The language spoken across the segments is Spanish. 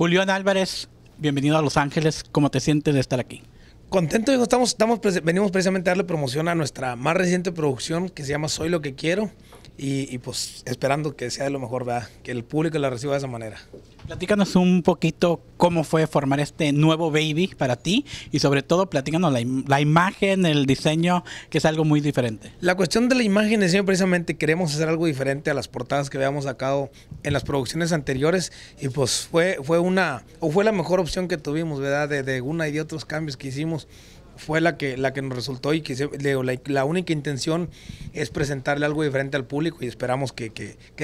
Julián Álvarez, bienvenido a Los Ángeles. ¿Cómo te sientes de estar aquí? Contento, hijo. Estamos, estamos, venimos precisamente a darle promoción a nuestra más reciente producción que se llama Soy lo que quiero y, pues esperando que sea de lo mejor, ¿verdad? que el público la reciba de esa manera. Platícanos un poquito cómo fue formar este nuevo baby para ti y sobre todo platícanos la, la imagen, el diseño, que es algo muy diferente. La cuestión de la imagen es precisamente queremos hacer algo diferente a las portadas que habíamos sacado en las producciones anteriores y pues fue, fue una, o fue la mejor opción que tuvimos, ¿verdad? De, de una y de otros cambios que hicimos fue la que, la que nos resultó y que la, única intención es presentarle algo diferente al público y esperamos que,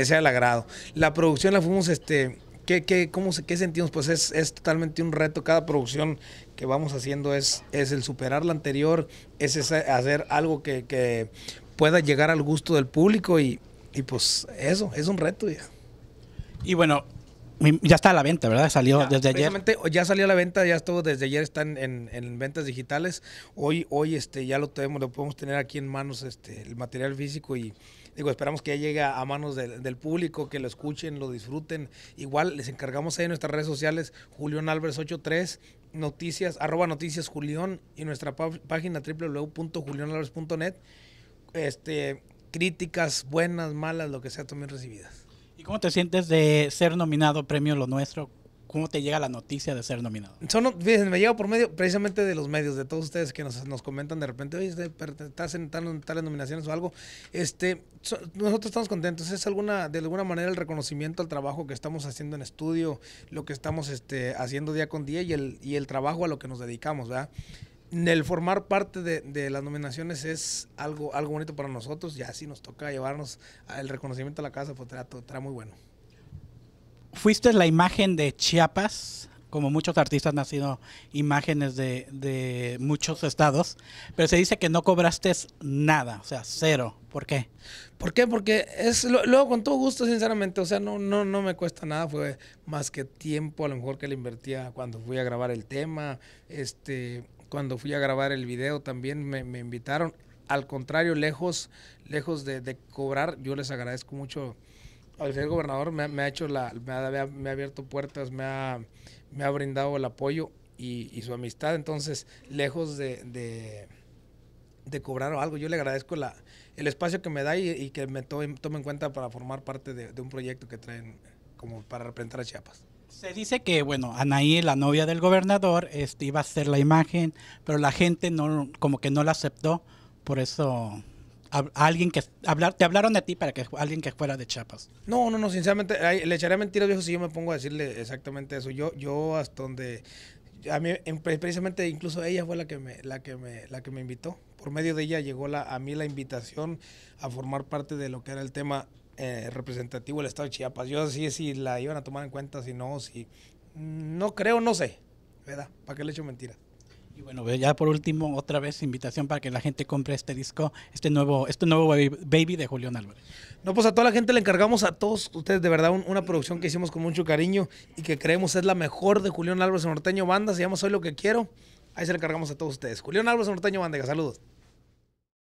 sea el agrado. La producción la fuimos, este, ¿qué, cómo, sentimos? Pues es, totalmente un reto, cada producción que vamos haciendo es, es el superar la anterior, es, hacer algo que, pueda llegar al gusto del público y, y pues eso, es un reto ya. Y bueno, ya está a la venta, ¿verdad? Salió desde ayer. Ya salió a la venta, ya estuvo desde ayer, están en, ventas digitales. Hoy, hoy este, ya lo tenemos, lo podemos tener aquí en manos, este, el material físico y digo, esperamos que ya llegue a manos del, público, que lo escuchen, lo disfruten. Igual les encargamos ahí en nuestras redes sociales, Julián álvarez 83, noticias, arroba noticias julión y nuestra página www.julionalves.net. Este, críticas buenas, malas, lo que sea, también recibidas cómo te sientes de ser nominado Premio Lo Nuestro? ¿Cómo te llega la noticia de ser nominado? Son, fíjense, me llega por medio precisamente de los medios, de todos ustedes que nos, nos comentan de repente, oye, estás en tales nominaciones o algo. Este, nosotros estamos contentos. Es alguna, de alguna manera el reconocimiento al trabajo que estamos haciendo en estudio, lo que estamos este, haciendo día con día y el, y el trabajo a lo que nos dedicamos, ¿verdad? el formar parte de, las nominaciones es algo, algo bonito para nosotros. y así nos toca llevarnos el reconocimiento a la casa, pues será, muy bueno. Fuiste la imagen de Chiapas, como muchos artistas han sido imágenes de, muchos estados, pero se dice que no cobraste nada, o sea, cero. ¿Por qué? ¿Por qué? Porque es luego con todo gusto, sinceramente, o sea, no, no, no me cuesta nada, fue más que tiempo a lo mejor que le invertía cuando fui a grabar el tema, este, cuando fui a grabar el video también me, invitaron. Al contrario, lejos, lejos de, cobrar, yo les agradezco mucho. Al señor gobernador me, ha hecho la, me ha, abierto puertas, me ha, me ha brindado el apoyo y, su amistad. Entonces, lejos de, de, cobrar o algo, yo le agradezco la, el espacio que me da y, que me tome, tome, en cuenta para formar parte de, de un proyecto que traen como para representar a Chiapas. Se dice que, bueno, Anaí, la novia del gobernador, este, iba a ser la imagen, pero la gente no, como que no la aceptó, por eso alguien que hablar, te hablaron de ti para que alguien que fuera de Chiapas. No, no, no, sinceramente, le echaré mentiras viejo si yo me pongo a decirle exactamente eso. Yo, yo hasta donde a precisamente incluso ella fue la que me la que me la que me invitó por medio de ella llegó la, a mí la invitación a formar parte de lo que era el tema eh, representativo del Estado de Chiapas. Yo sí, si la iban a tomar en cuenta, si no, si... Mm, no creo, no sé, ¿verdad? ¿Para qué le echo mentira Y bueno, ya por último, otra vez invitación para que la gente compre este disco, este nuevo, este nuevo Baby de Julián Álvarez. No, pues a toda la gente le encargamos a todos ustedes, de verdad, una producción que hicimos con mucho cariño y que creemos es la mejor de Julián Álvarez Norteño Banda, se llama Soy lo que quiero. Ahí se le encargamos a todos ustedes. Julián Álvarez Norteño Banda, saludos.